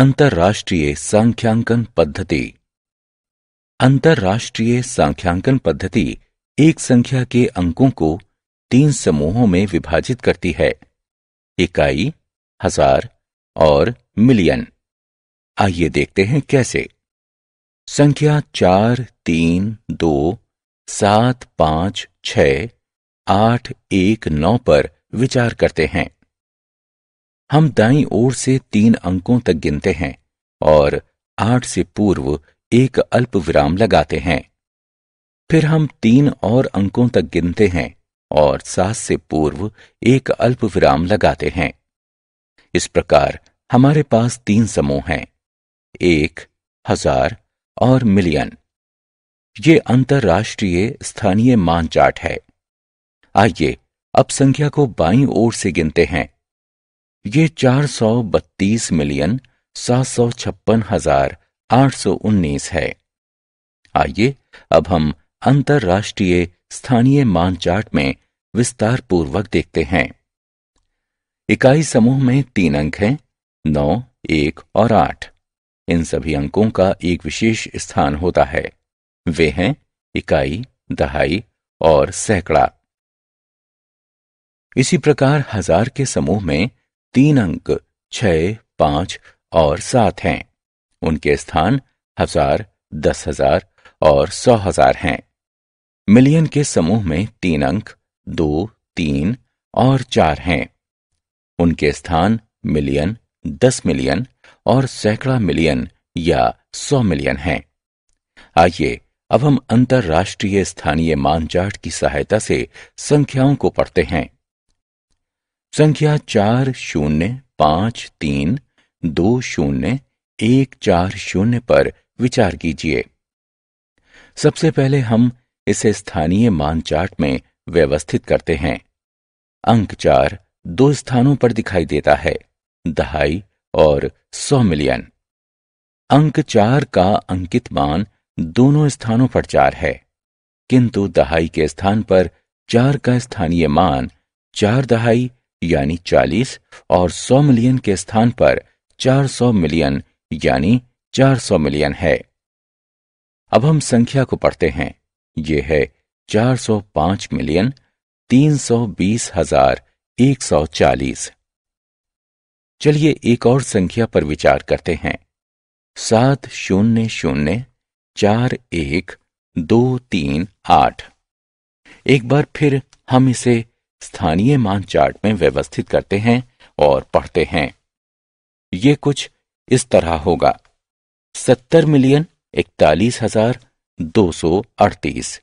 अंतर्राष्ट्रीय सांख्यांकन पद्धति अंतर्राष्ट्रीय सांख्यांकन पद्धति एक संख्या के अंकों को तीन समूहों में विभाजित करती है इकाई हजार और मिलियन आइए देखते हैं कैसे संख्या चार तीन दो सात पांच छ आठ एक नौ पर विचार करते हैं हम दाई ओर से तीन अंकों तक गिनते हैं और आठ से पूर्व एक अल्प विराम लगाते हैं फिर हम तीन और अंकों तक गिनते हैं और सात से पूर्व एक अल्प विराम लगाते हैं इस प्रकार हमारे पास तीन समूह हैं एक हजार और मिलियन ये अंतर्राष्ट्रीय स्थानीय मानचार्ट है आइए अब संख्या को बाईं ओर से गिनते हैं ये चार सौ बत्तीस मिलियन सात सौ छप्पन हजार आठ सौ उन्नीस है आइए अब हम अंतर्राष्ट्रीय स्थानीय मानचार्ट में विस्तार पूर्वक देखते हैं इकाई समूह में तीन अंक हैं नौ एक और आठ इन सभी अंकों का एक विशेष स्थान होता है वे हैं इकाई दहाई और सैकड़ा इसी प्रकार हजार के समूह में तीन अंक छ पांच और सात हैं उनके स्थान हजार दस हजार और सौ हजार हैं मिलियन के समूह में तीन अंक दो तीन और चार हैं उनके स्थान मिलियन दस मिलियन और सैकड़ा मिलियन या सौ मिलियन हैं आइए अब हम अंतर्राष्ट्रीय स्थानीय मानचार्ट की सहायता से संख्याओं को पढ़ते हैं संख्या चार शून्य पांच तीन दो शून्य एक चार शून्य पर विचार कीजिए सबसे पहले हम इसे स्थानीय मान चार्ट में व्यवस्थित करते हैं अंक चार दो स्थानों पर दिखाई देता है दहाई और सौ मिलियन अंक चार का अंकित मान दोनों स्थानों पर चार है किंतु दहाई के स्थान पर चार का स्थानीय मान चार दहाई यानी 40 और 100 मिलियन के स्थान पर 400 मिलियन यानी 400 मिलियन है अब हम संख्या को पढ़ते हैं ये है 405 मिलियन तीन सौ बीस हजार एक सौ चालीस चलिए एक और संख्या पर विचार करते हैं सात शून्य शून्य चार एक दो तीन आठ एक बार फिर हम इसे स्थानीय मान चार्ट में व्यवस्थित करते हैं और पढ़ते हैं ये कुछ इस तरह होगा सत्तर मिलियन इकतालीस हजार दो सौ अड़तीस